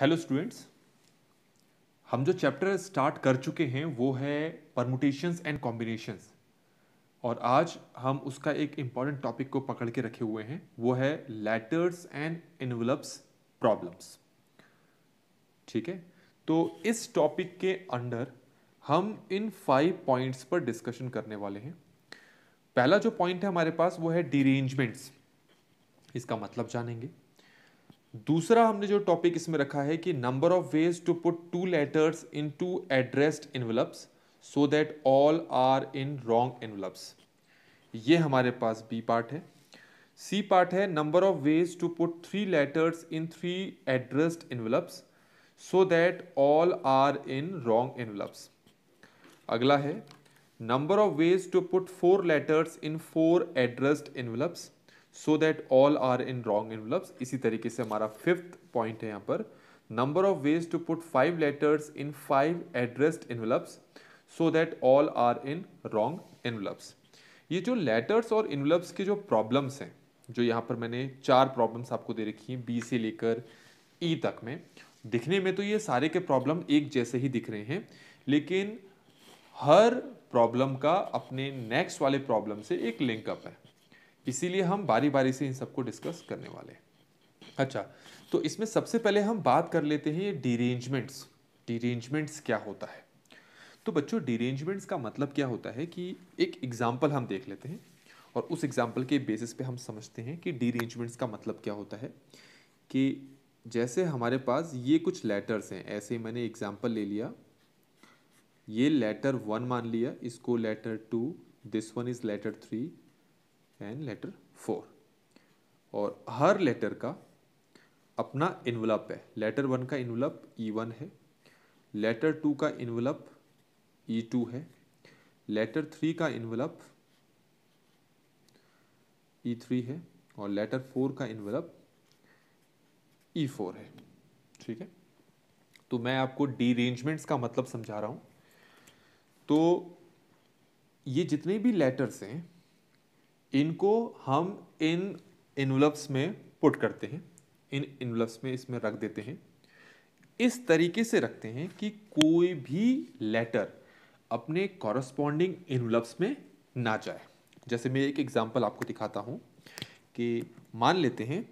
hello students हम जो chapter start कर चुके हैं वो है परमुटेशंस एंड कॉम्बिनेशंस और आज हम उसका एक इम्पॉर्टेंट टॉपिक को पकड़ के रखे हुए हैं वो है लेटर्स एंड इनवलप्स प्रॉब्लम्स ठीक है तो इस टॉपिक के अंडर हम इन फाइव पॉइंट्स पर डिस्कशन करने वाले हैं पहला जो पॉइंट है हमारे पास वो है डिरेंजमेंट्स इसका मतलब जानेंगे दूसरा हमने जो टॉपिक इसमें रखा है कि number of ways to put two letters in two addressed envelopes so that all are in wrong envelopes ये हमारे पास बी पार्ट है सी पार्ट है number of ways to put three letters in three addressed envelopes so that all are in wrong envelopes अगला है number of ways to put four letters in four addressed envelopes so that all are in wrong envelopes इसी तरीके से हमारा fifth point है यहाँ पर number of ways to put five letters in five addressed envelopes so that all are in wrong envelopes ये जो letters और इनवलप्स के जो प्रॉब्लम्स हैं जो यहाँ पर मैंने चार प्रॉब्लम्स आपको दे रखी हैं बी से लेकर ई e तक में दिखने में तो ये सारे के प्रॉब्लम एक जैसे ही दिख रहे हैं लेकिन हर प्रॉब्लम का अपने नेक्स्ट वाले प्रॉब्लम से एक लिंकअप है इसीलिए हम बारी बारी से इन सबको डिस्कस करने वाले हैं अच्छा तो इसमें सबसे पहले हम बात कर लेते हैं ये डिरेंजमेंट्स डिरेंजमेंट्स क्या होता है तो बच्चों डिरेंजमेंट्स का मतलब क्या होता है कि एक एग्जाम्पल हम देख लेते हैं और उस एग्जाम्पल के बेसिस पे हम समझते हैं कि डिरेंजमेंट्स का मतलब क्या होता है कि जैसे हमारे पास ये कुछ लेटर्स हैं ऐसे ही मैंने एग्जाम्पल ले लिया ये लेटर वन मान लिया इसको letter two this one is letter three and letter four और हर लेटर का अपना इन्वलप है लेटर वन का इन्वलप ई वन है लेटर टू का इन्वलप ई टू है लेटर थ्री का इन्वलप ई थ्री है और लेटर फोर का इन्वलप ई फोर है ठीक है तो मैं आपको डीरेंजमेंट्स का मतलब समझा रहा हूँ तो ये जितने भी लेटर्स हैं इनको हम इन इनवलप्स में पुट करते हैं इन इनवलप्स में इसमें रख देते हैं इस तरीके से रखते हैं कि कोई भी लेटर अपने कॉरस्पॉन्डिंग इनवलप्स में ना जाए जैसे मैं एक एग्जांपल आपको दिखाता हूँ कि मान लेते हैं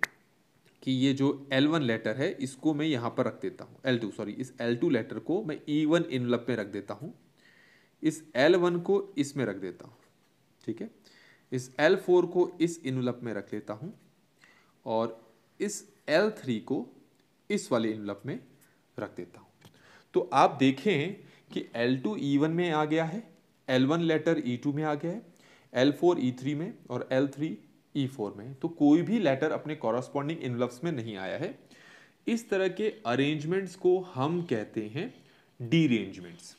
कि ये जो L1 लेटर है इसको मैं यहाँ पर रख देता हूँ L2 सॉरी इस L2 लेटर को मैं E1 वन इनवलप में रख देता हूँ इस L1 को इसमें रख देता हूँ ठीक है इस L4 को इस इनुलप में रख लेता हूँ और इस L3 को इस वाले इनुलप में रख देता हूँ तो आप देखें कि L2 E1 में आ गया है L1 लेटर E2 में आ गया है L4 E3 में और L3 E4 में तो कोई भी लेटर अपने कॉरस्पॉन्डिंग इनलव्स में नहीं आया है इस तरह के अरेंजमेंट्स को हम कहते हैं डीरेंजमेंट्स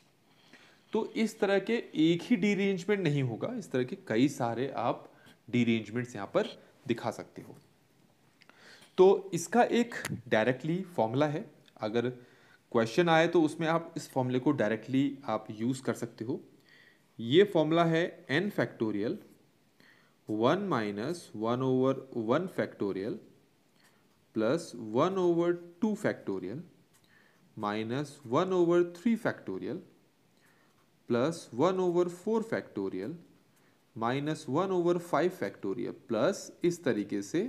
तो इस तरह के एक ही डीरेंजमेंट नहीं होगा इस तरह के कई सारे आप डीरेंजमेंट्स यहाँ पर दिखा सकते हो तो इसका एक डायरेक्टली फॉर्मूला है अगर क्वेश्चन आए तो उसमें आप इस फॉर्मूले को डायरेक्टली आप यूज़ कर सकते हो ये फॉर्मूला है n factorial one minus one over one factorial plus one over two factorial minus one over three factorial plus 1 over 4 factorial minus one over five factorial plus इस तरीके से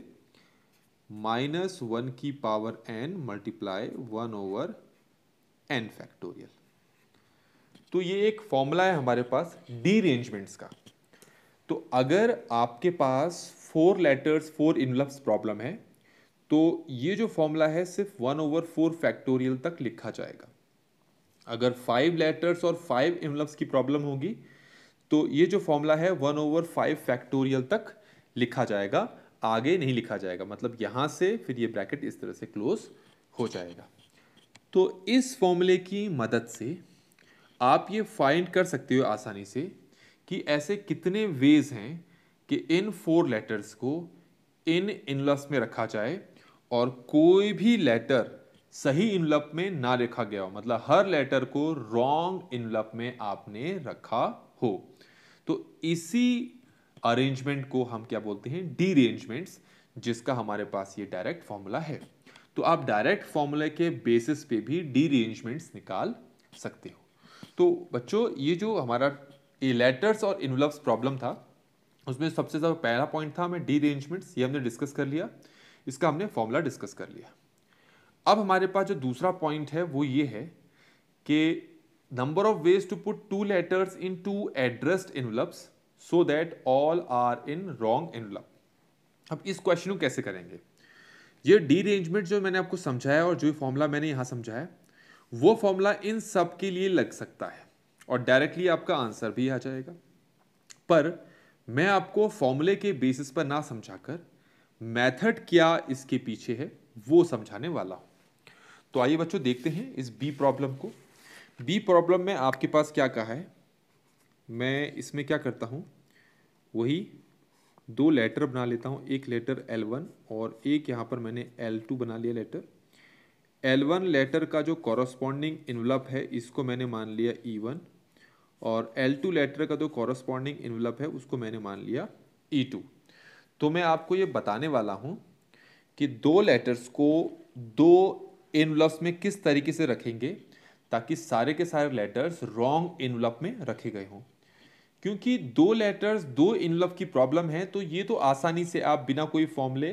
माइनस वन की power n multiply one over n factorial तो ये एक formula है हमारे पास डीरेंजमेंट्स का तो अगर आपके पास four letters four envelopes problem है तो ये जो फॉर्मूला है सिर्फ वन ओवर फोर फैक्टोरियल तक लिखा जाएगा अगर फाइव लेटर्स और फाइव इमलब्स की प्रॉब्लम होगी तो ये जो फॉर्मूला है वन ओवर फाइव फैक्टोरियल तक लिखा जाएगा आगे नहीं लिखा जाएगा मतलब यहाँ से फिर ये ब्रैकेट इस तरह से क्लोज हो जाएगा तो इस फॉर्मूले की मदद से आप ये फाइंड कर सकते हो आसानी से कि ऐसे कितने वेज हैं कि इन फोर लेटर्स को इन इनलस में रखा जाए और कोई भी लेटर सही इनलप में ना रखा गया हो मतलब हर लेटर को रॉन्ग इनलप में आपने रखा हो तो इसी अरेंजमेंट को हम क्या बोलते हैं डीरेंजमेंट्स जिसका हमारे पास ये डायरेक्ट फॉर्मूला है तो आप डायरेक्ट फॉर्मूले के बेसिस पे भी डीरेंजमेंट्स निकाल सकते हो तो बच्चों ये जो हमारा ये लेटर्स और इनवल्स प्रॉब्लम था उसमें सबसे ज़्यादा पहला पॉइंट था हमें डीरेंजमेंट्स ये हमने डिस्कस कर लिया इसका हमने फॉर्मूला डिस्कस कर लिया अब हमारे पास जो दूसरा पॉइंट है वो ये है कि number of ways to put two letters in two addressed envelopes so that all are in wrong envelope अब इस क्वेश्चन को कैसे करेंगे ये डी रेंजमेंट जो मैंने आपको समझाया और जो फॉर्मूला मैंने यहाँ समझाया वो फॉर्मूला इन सब के लिए लग सकता है और डायरेक्टली आपका आंसर भी आ जाएगा पर मैं आपको फॉर्मूले के बेसिस पर ना समझाकर मेथड क्या इसके पीछे है वो समझाने वाला हूँ तो आइए बच्चों देखते हैं इस बी प्रॉब्लम को बी प्रॉब्लम में आपके पास क्या कहा है मैं इसमें क्या करता हूँ वही दो लेटर बना लेता हूँ एक लेटर एल वन और एक यहाँ पर मैंने एल टू बना लिया लेटर एल वन लेटर का जो कॉरस्पॉन्डिंग इन्वलप है इसको मैंने मान लिया ई e वन और एल टू लेटर का जो कॉरस्पॉन्डिंग इन्वलप है उसको मैंने मान लिया ई e टू तो मैं आपको ये बताने वाला हूँ कि दो लेटर्स को दो इनवलप्स में किस तरीके से रखेंगे ताकि सारे के सारे लेटर्स रॉन्ग इनवलप में रखे गए हों क्योंकि दो लेटर्स दो इनवलप की प्रॉब्लम है तो ये तो आसानी से आप बिना कोई फॉर्मूले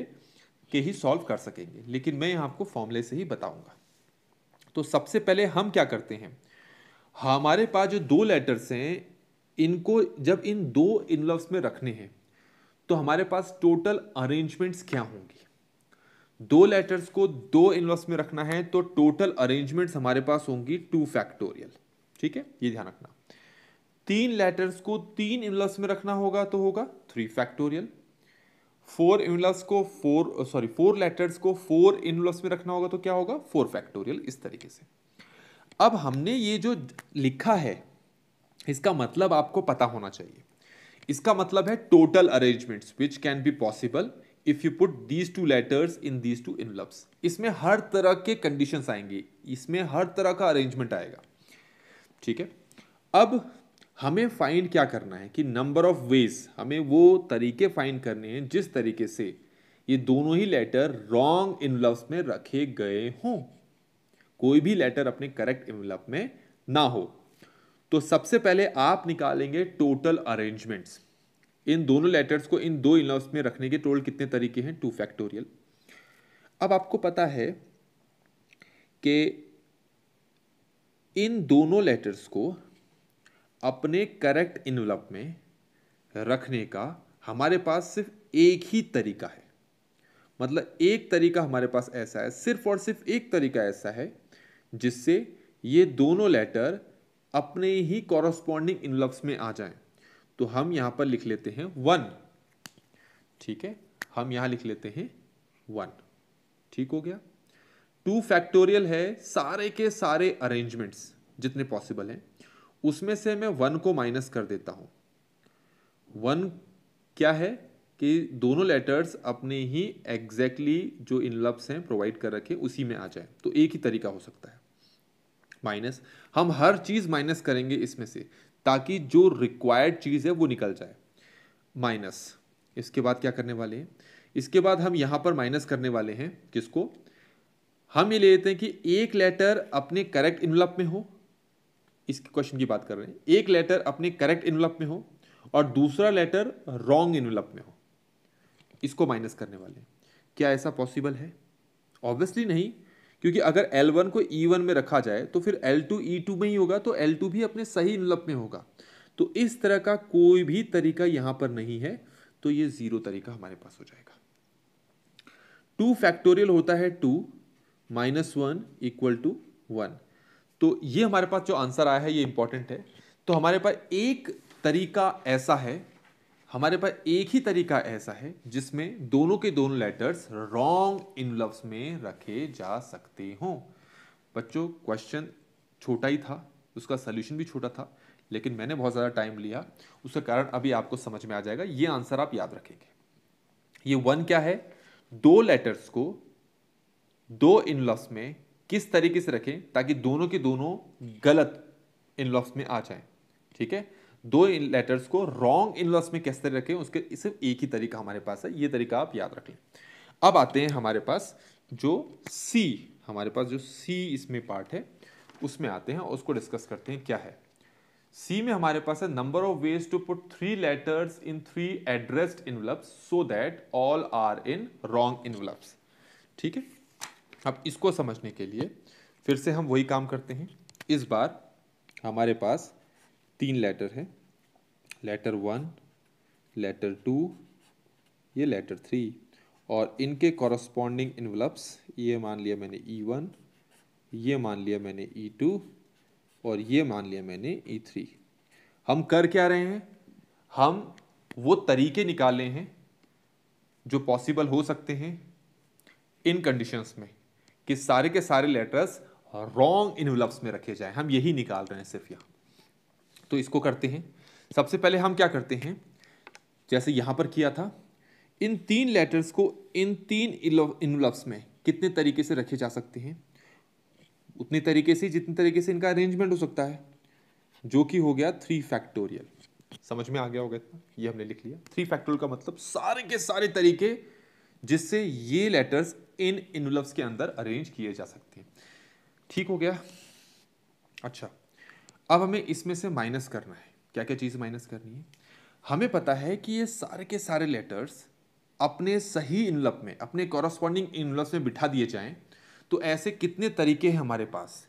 के ही सॉल्व कर सकेंगे लेकिन मैं यहाँ आपको फॉर्मूले से ही बताऊंगा तो सबसे पहले हम क्या करते हैं हमारे पास जो दो लेटर्स हैं इनको जब इन दो इनवलप्स में रखने हैं तो हमारे पास टोटल अरेंजमेंट्स क्या होंगी दो लेटर्स को दो इनवर्स में रखना है तो टोटल अरेंजमेंट हमारे पास होंगी टू फैक्टोरियल ठीक है ये ध्यान रखना तीन लेटर्स को तीन इनवर्स में रखना होगा तो होगा थ्री फैक्टोरियल फोर इनवर्स को फोर सॉरी फोर लेटर्स को फोर इनवर्स में रखना होगा तो क्या होगा फोर फैक्टोरियल इस तरीके से अब हमने ये जो लिखा है इसका मतलब आपको पता होना चाहिए इसका मतलब है total arrangements which can be possible if you put these two letters in these two envelopes इसमें हर तरह के कंडीशन आएंगे इसमें हर तरह का अरेंजमेंट आएगा ठीक है अब हमें फाइंड क्या करना है कि नंबर ऑफ वेज हमें वो तरीके फाइंड करने हैं जिस तरीके से ये दोनों ही लेटर रॉन्ग इनवलप्स में रखे गए हों कोई भी लेटर अपने करेक्ट इनवलप में ना हो तो सबसे पहले आप निकालेंगे टोटल अरेंजमेंट्स इन दोनों लेटर्स को इन दो इनलॉज में रखने के टोटल कितने तरीके हैं टू फैक्टोरियल अब आपको पता है कि इन दोनों लेटर्स को अपने करेक्ट इनवलप में रखने का हमारे पास सिर्फ एक ही तरीका है मतलब एक तरीका हमारे पास ऐसा है सिर्फ और सिर्फ एक तरीका ऐसा है जिससे ये दोनों लेटर अपने ही कॉरस्पॉन्डिंग इनवलप्स में आ जाएं तो हम यहां पर लिख लेते हैं वन ठीक है हम यहां लिख लेते हैं वन ठीक हो गया टू फैक्टोरियल है सारे के सारे अरेंजमेंट्स जितने पॉसिबल हैं उसमें से मैं वन को माइनस कर देता हूं वन क्या है कि दोनों लेटर्स अपने ही एग्जैक्टली exactly जो इनलब्स हैं प्रोवाइड कर रखे उसी में आ जाए तो एक ही तरीका हो सकता है माइनस हम हर चीज़ माइनस करेंगे इसमें से ताकि जो रिक्वायर्ड चीज़ है वो निकल जाए माइनस इसके बाद क्या करने वाले हैं इसके बाद हम यहाँ पर माइनस करने वाले हैं किसको हम ये लेते हैं कि एक लेटर अपने करेक्ट इनवलप में हो इस क्वेश्चन की बात कर रहे हैं एक लेटर अपने करेक्ट इनवलप में हो और दूसरा लेटर रॉन्ग इनवलप में हो इसको माइनस करने वाले क्या ऐसा पॉसिबल है ऑब्वियसली नहीं क्योंकि अगर L1 को E1 में रखा जाए तो फिर L2 E2 में ही होगा तो L2 भी अपने सही लप में होगा तो इस तरह का कोई भी तरीका यहां पर नहीं है तो ये ज़ीरो तरीका हमारे पास हो जाएगा टू फैक्टोरियल होता है two minus one equal to one तो ये हमारे पास जो आंसर आया है ये इंपॉर्टेंट है तो हमारे पास एक तरीका ऐसा है हमारे पास एक ही तरीका ऐसा है जिसमें दोनों के दोनों लेटर्स रॉन्ग इनवल्व्स में रखे जा सकते हों बच्चों क्वेश्चन छोटा ही था उसका सल्यूशन भी छोटा था लेकिन मैंने बहुत ज़्यादा टाइम लिया उसका कारण अभी आपको समझ में आ जाएगा ये आंसर आप याद रखेंगे ये वन क्या है दो लेटर्स को दो इनलॉस में किस तरीके से रखें ताकि दोनों के दोनों गलत इनलॉस में आ जाएं ठीक है दो लेटर्स को रॉन्ग इन में कैसे रखें उसके सिर्फ एक ही तरीका हमारे पास है ये तरीका आप याद रख लें अब आते हैं हमारे पास जो सी हमारे पास जो सी इसमें पार्ट है उसमें आते हैं और उसको डिस्कस करते हैं क्या है सी में हमारे पास है number of ways to put three letters in three addressed envelopes so that all are in wrong envelopes ठीक है अब इसको समझने के लिए फिर से हम वही काम करते हैं इस बार हमारे पास तीन लेटर हैं लेटर वन लेटर टू ये लेटर थ्री और इनके कॉरस्पॉन्डिंग इन्वलप्स ये मान लिया मैंने ई e वन ये मान लिया मैंने ई e टू और ये मान लिया मैंने ई e थ्री हम कर क्या रहे हैं हम वो तरीके निकाले हैं जो पॉसिबल हो सकते हैं इन कंडीशंस में कि सारे के सारे लेटर्स रॉन्ग इन्वलप्स में रखे जाएं हम यही निकाल रहे हैं सिर्फ यहाँ तो इसको करते हैं सबसे पहले हम क्या करते हैं जैसे यहाँ पर किया था इन तीन लेटर्स को इन तीन इनवलप्स में कितने तरीके से रखे जा सकते हैं उतने तरीके से जितने तरीके से इनका अरेंजमेंट हो सकता है जो कि हो गया थ्री फैक्टोरियल समझ में आ गया होगा इतना ये हमने लिख लिया थ्री फैक्टोरियल का मतलब सारे के सारे तरीके जिससे ये लेटर्स इन इनवलप्स के अंदर अरेंज किए जा सकते हैं ठीक हो गया अच्छा अब हमें इसमें से माइनस करना है क्या क्या चीज़ माइनस करनी है हमें पता है कि ये सारे के सारे लेटर्स अपने सही इनलप में अपने कॉरस्पॉन्डिंग इनलप्स में बिठा दिए जाएं तो ऐसे कितने तरीके हैं हमारे पास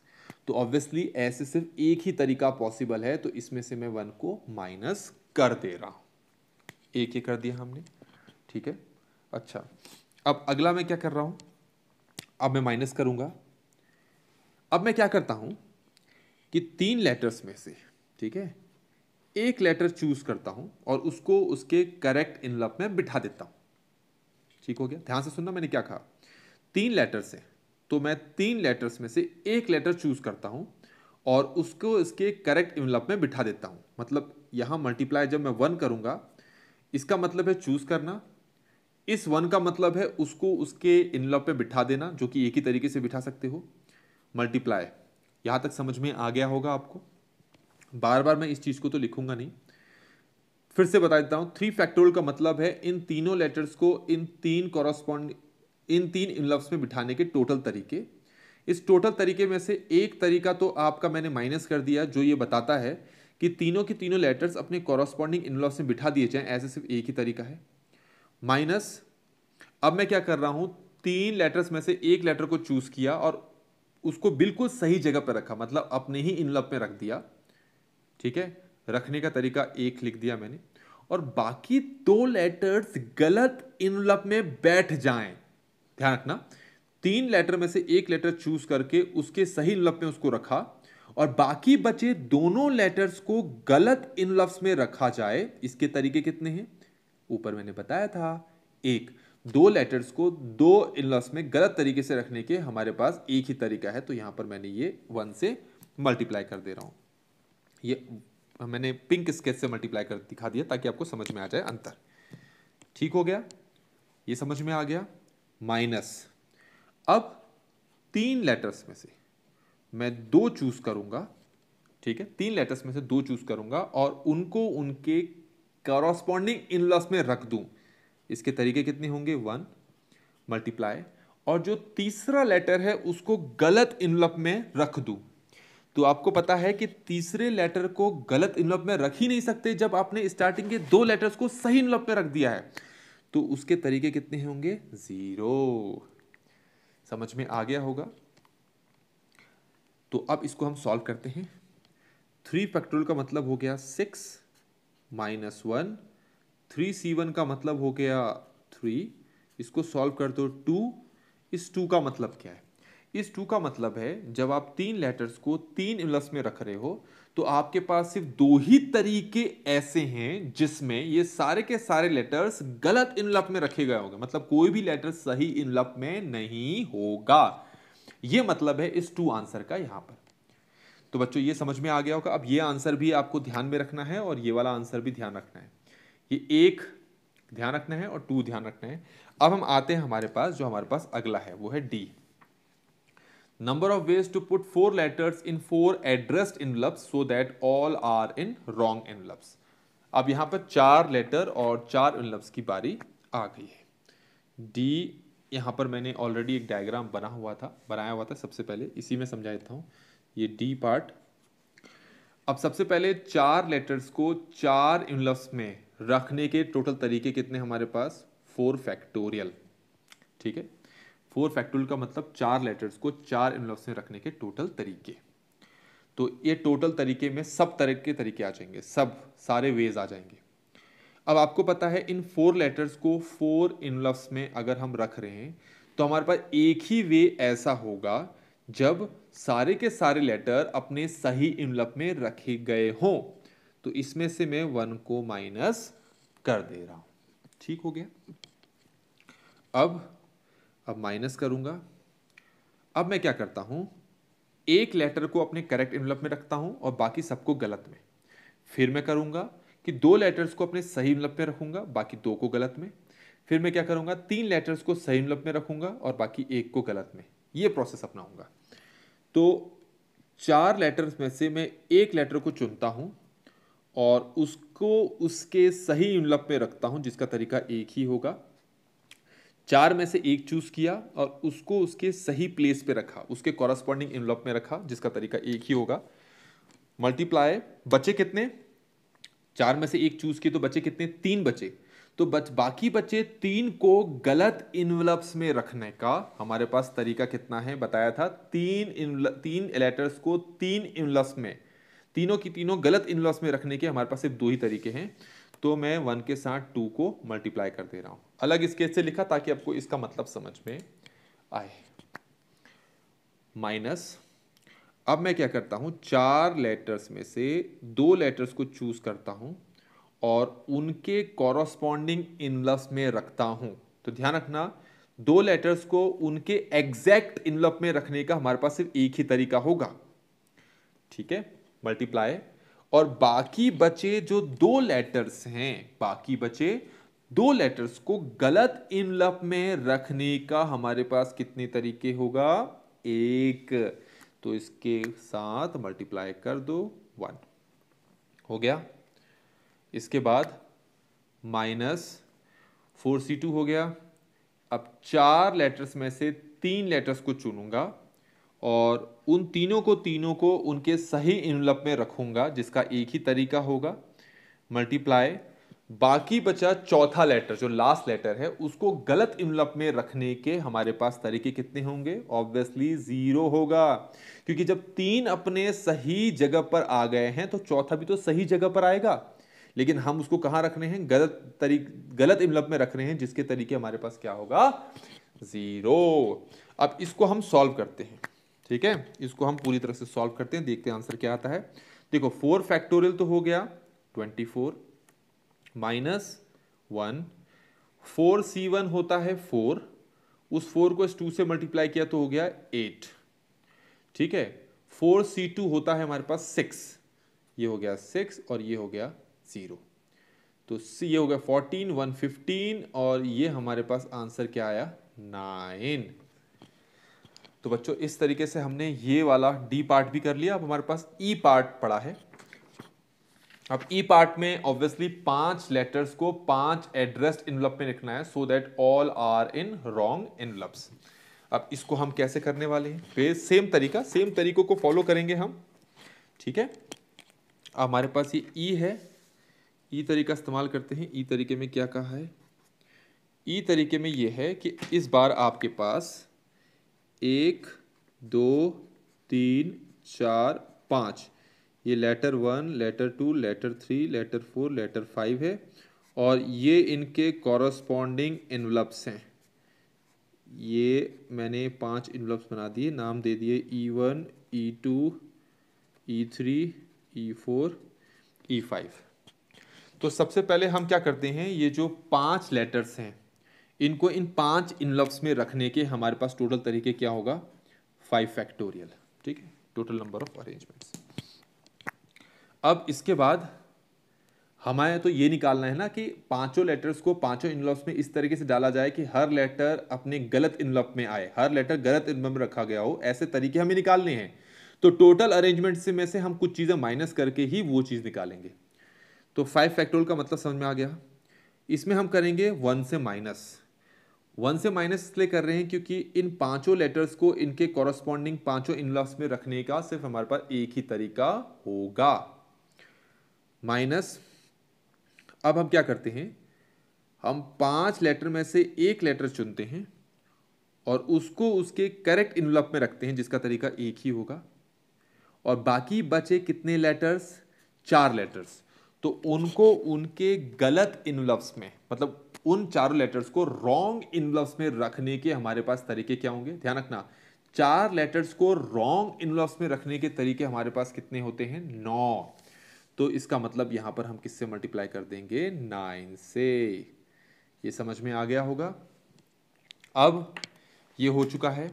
तो ऑब्वियसली ऐसे सिर्फ एक ही तरीका पॉसिबल है तो इसमें से मैं वन को माइनस कर दे रहा हूँ एक ही कर दिया हमने ठीक है अच्छा अब अगला मैं क्या कर रहा हूँ अब मैं माइनस करूँगा अब मैं क्या करता हूँ कि तीन लेटर्स में से ठीक है एक लेटर चूज करता हूं और उसको उसके करेक्ट इनलप में बिठा देता हूं ठीक हो गया ध्यान से सुनना मैंने क्या कहा तीन लेटर्स हैं तो मैं तीन लेटर्स में से एक लेटर चूज करता हूं और उसको इसके करेक्ट इनलप में बिठा देता हूं मतलब यहां मल्टीप्लाई जब मैं वन करूंगा इसका मतलब है चूज करना इस वन का मतलब है उसको उसके इनलप में बिठा देना जो कि एक ही तरीके से बिठा सकते हो मल्टीप्लाई यहाँ तक समझ में आ गया होगा आपको बार बार मैं इस चीज़ को तो लिखूंगा नहीं फिर से बता देता हूँ थ्री फैक्टोरियल का मतलब है इन तीनों लेटर्स को इन तीन कॉरस्पॉन्ड इन तीन इनलव्स में बिठाने के टोटल तरीके इस टोटल तरीके में से एक तरीका तो आपका मैंने माइनस कर दिया जो ये बताता है कि तीनों के तीनों लेटर्स अपने कॉरस्पॉन्डिंग इनलॉस में बिठा दिए जाएं ऐसे सिर्फ एक ही तरीका है माइनस अब मैं क्या कर रहा हूँ तीन लेटर्स में से एक लेटर को चूज़ किया और उसको बिल्कुल सही जगह पर रखा मतलब अपने ही इनलब में रख दिया ठीक है रखने का तरीका एक लिख दिया मैंने और बाकी दो लेटर्स गलत इनलब में बैठ जाएं ध्यान रखना तीन लेटर में से एक लेटर चूज करके उसके सही इनलब में उसको रखा और बाकी बचे दोनों लेटर्स को गलत इनलव्स में रखा जाए इसके तरीके कितने हैं ऊपर मैंने बताया था एक दो लेटर्स को दो इनलॉस में गलत तरीके से रखने के हमारे पास एक ही तरीका है तो यहाँ पर मैंने ये वन से मल्टीप्लाई कर दे रहा हूँ ये मैंने पिंक स्केच से मल्टीप्लाई कर दिखा दिया ताकि आपको समझ में आ जाए अंतर ठीक हो गया ये समझ में आ गया माइनस अब तीन लेटर्स में से मैं दो चूज़ करूँगा ठीक है तीन लेटर्स में से दो चूज़ करूंगा और उनको उनके कॉरस्पॉन्डिंग इनलॉस में रख दूँ इसके तरीके कितने होंगे वन मल्टीप्लाई और जो तीसरा लेटर है उसको गलत इनलप में रख दूँ तो आपको पता है कि तीसरे लेटर को गलत इनलप में रख ही नहीं सकते जब आपने स्टार्टिंग के दो लेटर्स को सही इनलप में रख दिया है तो उसके तरीके कितने होंगे ज़ीरो समझ में आ गया होगा तो अब इसको हम सॉल्व करते हैं थ्री फैक्टोरियल का मतलब हो गया six minus one three C one का मतलब हो गया थ्री इसको सॉल्व कर दो टू इस टू का मतलब क्या है इस टू का मतलब है जब आप तीन लेटर्स को तीन इलस में रख रहे हो तो आपके पास सिर्फ दो ही तरीके ऐसे हैं जिसमें ये सारे के सारे लेटर्स गलत इनलप में रखे गए होंगे मतलब कोई भी लेटर सही इनलप में नहीं होगा ये मतलब है इस टू आंसर का यहाँ पर तो बच्चों ये समझ में आ गया होगा अब ये आंसर भी आपको ध्यान में रखना है और ये वाला आंसर भी ध्यान रखना है ये एक ध्यान रखना है और टू ध्यान रखना है अब हम आते हैं हमारे पास जो हमारे पास अगला है वो है D number of ways to put four letters in four addressed envelopes so that all are in wrong envelopes अब यहां पर चार लेटर और चार इनलप्स की बारी आ गई है डी यहां पर मैंने ऑलरेडी एक डायग्राम बना हुआ था बनाया हुआ था सबसे पहले इसी में समझा देता हूँ ये डी पार्ट अब सबसे पहले चार लेटर्स को चार इनलप्स में रखने के टोटल तरीके कितने हमारे पास फोर फैक्टोरियल ठीक है फोर फैक्टोरियल का मतलब चार लेटर्स को चार इनलॉक्स में रखने के टोटल तरीके तो ये टोटल तरीके में सब तरह के तरीके आ जाएंगे सब सारे वेज आ जाएंगे अब आपको पता है इन फोर लेटर्स को फोर इनलफ्स में अगर हम रख रहे हैं तो हमारे पास एक ही वे ऐसा होगा जब सारे के सारे लेटर अपने सही इनलप में रखे गए हों तो इसमें से मैं वन को माइनस कर दे रहा हूँ ठीक हो गया अब अब माइनस करूँगा अब मैं क्या करता हूँ एक लेटर को अपने करेक्ट इनलप में रखता हूँ और बाकी सबको गलत में फिर मैं करूँगा कि दो लेटर्स को अपने सही इनलप में रखूँगा बाकी दो को गलत में फिर मैं क्या करूँगा तीन लेटर्स को सही इनलप में रखूँगा और बाकी एक को गलत में ये प्रोसेस अपनाऊँगा तो चार लेटर्स में से मैं एक लेटर को चुनता हूँ और उसको उसके सही युनलप में रखता हूँ जिसका तरीका एक ही होगा चार में से एक चूज़ किया और उसको उसके सही प्लेस पे रखा उसके कॉरस्पॉन्डिंग इनलॉप में रखा जिसका तरीका एक ही होगा मल्टीप्लाई बचे कितने चार में से एक चूज़ किए तो बचे कितने तीन बचे तो बच बाकी बचे तीन को गलत इनवलप्स में रखने का हमारे पास तरीका कितना है बताया था तीन तीन लेटर्स को तीन इनलप्स में तीनों की तीनों गलत इन लॉस में रखने के हमारे पास सिर्फ दो ही तरीके हैं तो मैं वन के साथ टू को मल्टीप्लाई कर दे रहा हूँ अलग स्केच से लिखा ताकि आपको इसका मतलब समझ में आए माइनस अब मैं क्या करता हूँ चार लेटर्स में से दो लेटर्स को चूज़ करता हूँ और उनके कॉरस्पॉन्डिंग इनलप्स में रखता हूँ तो ध्यान रखना दो लेटर्स को उनके एग्जैक्ट इनलप में रखने का हमारे पास सिर्फ एक ही तरीका होगा ठीक है मल्टीप्लाई और बाकी बचे जो दो लेटर्स हैं बाकी बचे दो लेटर्स को गलत इनलप में रखने का हमारे पास कितने तरीके होगा एक तो इसके साथ मल्टीप्लाई कर दो वन हो गया इसके बाद माइनस फोर सी टू हो गया अब चार लेटर्स में से तीन लेटर्स को चुनूंगा और उन तीनों को तीनों को उनके सही इनलप में रखूंगा जिसका एक ही तरीका होगा मल्टीप्लाई बाकी बचा चौथा लेटर जो लास्ट लेटर है उसको गलत इनलप में रखने के हमारे पास तरीके कितने होंगे ऑब्वियसली ज़ीरो होगा क्योंकि जब तीन अपने सही जगह पर आ गए हैं तो चौथा भी तो सही जगह पर आएगा लेकिन हम उसको कहाँ रखने हैं गलत तरी गलत इमलब में रख रहे हैं जिसके तरीके हमारे पास क्या होगा ज़ीरो अब इसको हम सॉल्व करते हैं ठीक है इसको हम पूरी तरह से सॉल्व करते हैं देखते हैं आंसर क्या आता है देखो फोर फैक्टोरियल तो हो गया twenty four minus one four C one होता है फोर उस फोर को इस टू से मल्टीप्लाई किया तो हो गया एट ठीक है फोर सी टू होता है हमारे पास सिक्स ये हो गया सिक्स और ये हो गया ज़ीरो तो सी ये हो गया फोर्टीन वन फिफ्टीन और ये हमारे पास आंसर क्या आया नाइन तो बच्चों इस तरीके से हमने ये वाला डी पार्ट भी कर लिया अब हमारे पास ई e पार्ट पड़ा है अब ई e पार्ट में ऑब्वियसली पांच लेटर्स को पांच एड्रेस्ड इनवलप में लिखना है so that all are in wrong envelopes अब इसको हम कैसे करने वाले हैं फिर सेम तरीका सेम तरीकों को फॉलो करेंगे हम ठीक है हमारे पास ये ई e है ई e तरीका इस्तेमाल करते हैं ई e तरीके में क्या कहा है ई e तरीके में ये है कि इस बार आपके पास एक दो तीन चार पाँच ये letter one letter two letter three letter four letter five है और ये इनके कॉरस्पॉन्डिंग इनवलप्स हैं ये मैंने पांच इनवलप्स बना दिए नाम दे दिए E one E two E three E four E five तो सबसे पहले हम क्या करते हैं ये जो पांच लेटर्स हैं इनको इन पांच इनलव्स में रखने के हमारे पास टोटल तरीके क्या होगा फाइव फैक्टोरियल ठीक है टोटल नंबर ऑफ अरेंजमेंट्स अब इसके बाद हमारे तो ये निकालना है ना कि पांचों लेटर्स को पांचों इनलव्स में इस तरीके से डाला जाए कि हर लेटर अपने गलत इनलव में आए हर लेटर गलत इनलव में रखा गया हो ऐसे तरीके हमें निकालने हैं तो टोटल अरेंजमेंट से में से हम कुछ चीज़ें माइनस करके ही वो चीज़ निकालेंगे तो फाइव फैक्टोरियल का मतलब समझ में आ गया इसमें हम करेंगे वन से माइनस वन से माइनस इसलिए कर रहे हैं क्योंकि इन पांचों लेटर्स को इनके कॉरस्पॉन्डिंग पांचों इनलॉस में रखने का सिर्फ हमारे पास एक ही तरीका होगा माइनस अब हम क्या करते हैं हम पांच लेटर में से एक लेटर चुनते हैं और उसको उसके करेक्ट इनवलप में रखते हैं जिसका तरीका एक ही होगा और बाकी बचे कितने लेटर्स चार लेटर्स तो उनको उनके गलत इनवल्स में मतलब उन चारों लेटर्स को रॉन्ग इनवल्स में रखने के हमारे पास तरीके क्या होंगे ध्यान रखना चार लेटर्स को रॉन्ग इनवल्स में रखने के तरीके हमारे पास कितने होते हैं नौ तो इसका मतलब यहां पर हम किससे मल्टीप्लाई कर देंगे नाइन से ये समझ में आ गया होगा अब ये हो चुका है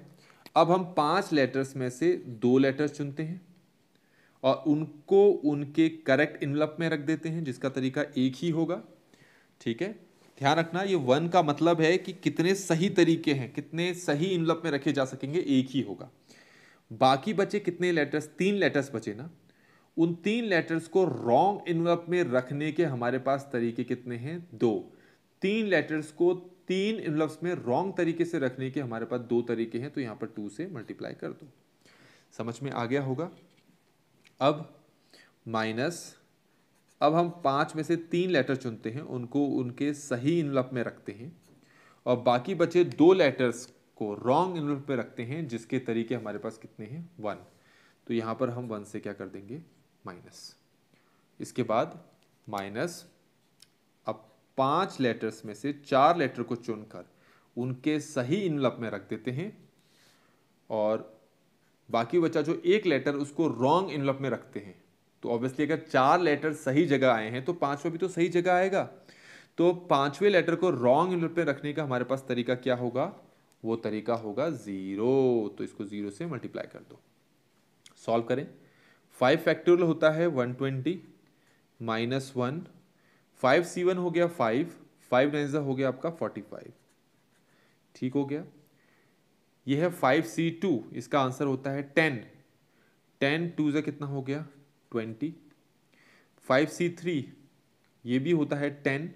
अब हम पांच लेटर्स में से दो लेटर्स चुनते हैं और उनको उनके करेक्ट इनवलप में रख देते हैं जिसका तरीका एक ही होगा ठीक है ध्यान रखना ये वन का मतलब है कि कितने सही तरीके हैं कितने सही इनवलप में रखे जा सकेंगे एक ही होगा बाकी बचे कितने लेटर्स तीन लेटर्स बचे ना उन तीन लेटर्स को रॉन्ग इनवलप में रखने के हमारे पास तरीके कितने हैं दो तीन लेटर्स को तीन इनवलप्स में रॉन्ग तरीके से रखने के हमारे पास दो तरीके हैं तो यहाँ पर टू से मल्टीप्लाई कर दो समझ में आ गया होगा अब माइनस अब हम पाँच में से तीन लेटर चुनते हैं उनको उनके सही इनलप में रखते हैं और बाकी बचे दो लेटर्स को रॉन्ग इनलप में रखते हैं जिसके तरीके हमारे पास कितने हैं वन तो यहाँ पर हम वन से क्या कर देंगे माइनस इसके बाद माइनस अब पांच लेटर्स में से चार लेटर को चुनकर उनके सही इनलप में रख देते हैं और बाकी बच्चा जो एक लेटर उसको रॉन्ग इनलॉप में रखते हैं तो ऑब्वियसली अगर चार लेटर सही जगह आए हैं तो पांचवा भी तो सही जगह आएगा तो पाँचवें लेटर को रॉन्ग इनलॉप में रखने का हमारे पास तरीका क्या होगा वो तरीका होगा ज़ीरो तो इसको ज़ीरो से मल्टीप्लाई कर दो सॉल्व करें फाइव फैक्टोरियल होता है one twenty minus one five C one हो गया फाइव फाइव नाइन्जा हो गया आपका फोर्टी फाइव ठीक हो गया ये है फाइव सी टू इसका आंसर होता है टेन टेन टू जो कितना हो गया ट्वेंटी फाइव सी थ्री ये भी होता है टेन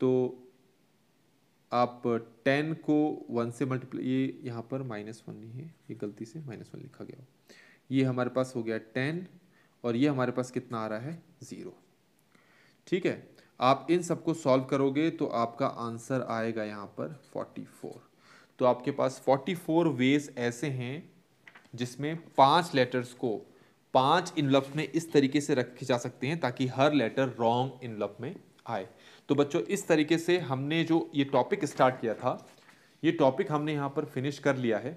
तो आप टेन को वन से मल्टीप्लाई ये यहाँ पर माइनस वन नहीं है ये गलती से माइनस वन लिखा गया ये हमारे पास हो गया टेन और ये हमारे पास कितना आ रहा है ज़ीरो ठीक है आप इन सबको सॉल्व करोगे तो आपका आंसर आएगा यहाँ पर फोर्टी फोर तो आपके पास 44 वेज ऐसे हैं जिसमें पांच लेटर्स को पांच इनलप्स में इस तरीके से रखे जा सकते हैं ताकि हर लेटर रॉन्ग इनलप में आए तो बच्चों इस तरीके से हमने जो ये टॉपिक स्टार्ट किया था ये टॉपिक हमने यहाँ पर फिनिश कर लिया है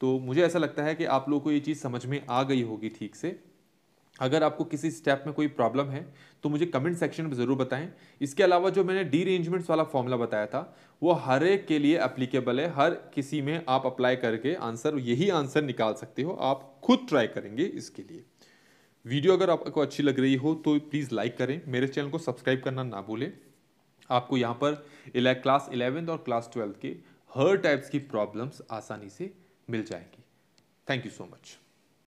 तो मुझे ऐसा लगता है कि आप लोगों को ये चीज़ समझ में आ गई होगी ठीक से अगर आपको किसी स्टेप में कोई प्रॉब्लम है तो मुझे कमेंट सेक्शन में ज़रूर बताएं इसके अलावा जो मैंने डी रेंजमेंट्स वाला फॉर्मूला बताया था वो हर एक के लिए अप्लीकेबल है हर किसी में आप अप्लाई करके आंसर यही आंसर निकाल सकते हो आप खुद ट्राई करेंगे इसके लिए वीडियो अगर आपको अच्छी लग रही हो तो प्लीज़ लाइक करें मेरे चैनल को सब्सक्राइब करना ना भूलें आपको यहाँ पर क्लास इलेवेंथ और क्लास ट्वेल्थ के हर टाइप्स की प्रॉब्लम्स आसानी से मिल जाएंगी थैंक यू सो मच